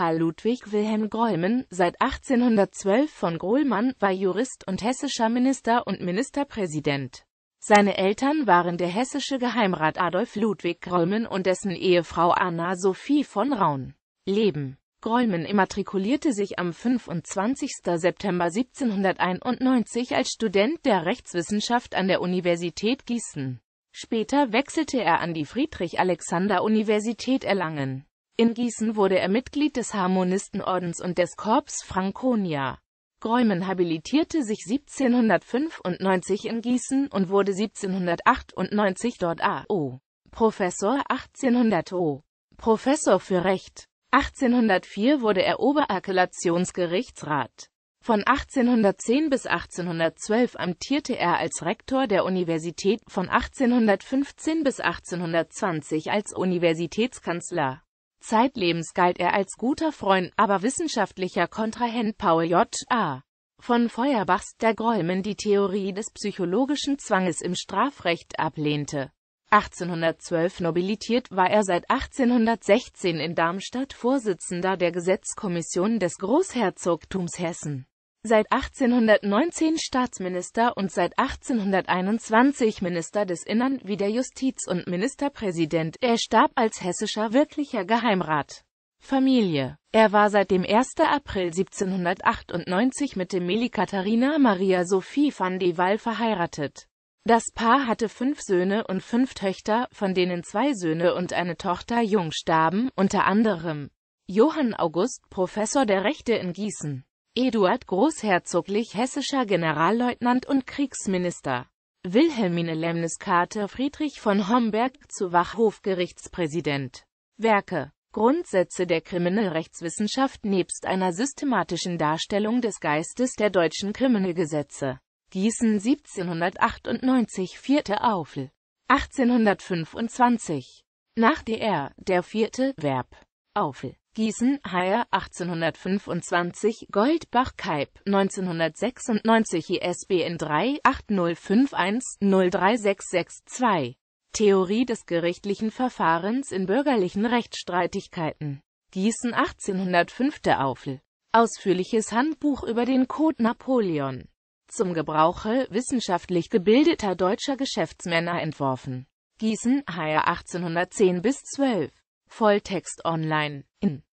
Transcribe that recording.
Karl Ludwig Wilhelm Grolmen, seit 1812 von Grolmann, war Jurist und hessischer Minister und Ministerpräsident. Seine Eltern waren der hessische Geheimrat Adolf Ludwig Grolmen und dessen Ehefrau Anna Sophie von Raun. Leben Grolmen immatrikulierte sich am 25. September 1791 als Student der Rechtswissenschaft an der Universität Gießen. Später wechselte er an die Friedrich-Alexander-Universität Erlangen. In Gießen wurde er Mitglied des Harmonistenordens und des Korps Franconia. Gräumen habilitierte sich 1795 in Gießen und wurde 1798 dort A.O. Professor 1800 O. Professor für Recht. 1804 wurde er Oberakkellationsgerichtsrat. Von 1810 bis 1812 amtierte er als Rektor der Universität, von 1815 bis 1820 als Universitätskanzler. Zeitlebens galt er als guter Freund, aber wissenschaftlicher Kontrahent Paul J. A. von Feuerbachs, der Gräumen die Theorie des psychologischen Zwanges im Strafrecht ablehnte. 1812 nobilitiert war er seit 1816 in Darmstadt Vorsitzender der Gesetzkommission des Großherzogtums Hessen seit 1819 Staatsminister und seit 1821 Minister des Innern wie der Justiz und Ministerpräsident. Er starb als hessischer wirklicher Geheimrat. Familie. Er war seit dem 1. April 1798 mit Emilie Katharina Maria Sophie van de Waal verheiratet. Das Paar hatte fünf Söhne und fünf Töchter, von denen zwei Söhne und eine Tochter jung starben, unter anderem Johann August, Professor der Rechte in Gießen. Eduard Großherzoglich hessischer Generalleutnant und Kriegsminister. Wilhelmine Lemniskate Friedrich von Homberg zu Wachhofgerichtspräsident. Werke Grundsätze der Kriminalrechtswissenschaft nebst einer systematischen Darstellung des Geistes der deutschen Kriminalgesetze. Gießen 1798 Vierte Aufel 1825 Nach DR, der vierte, Verb. Aufel Gießen, Haier 1825, Goldbach, Kalb 1996, ISBN 3-8051-03662. Theorie des gerichtlichen Verfahrens in bürgerlichen Rechtsstreitigkeiten. Gießen 1805. Der Aufel. Ausführliches Handbuch über den Code Napoleon. Zum Gebrauche wissenschaftlich gebildeter deutscher Geschäftsmänner entworfen. Gießen, Haier 1810 bis 12. Volltext online. In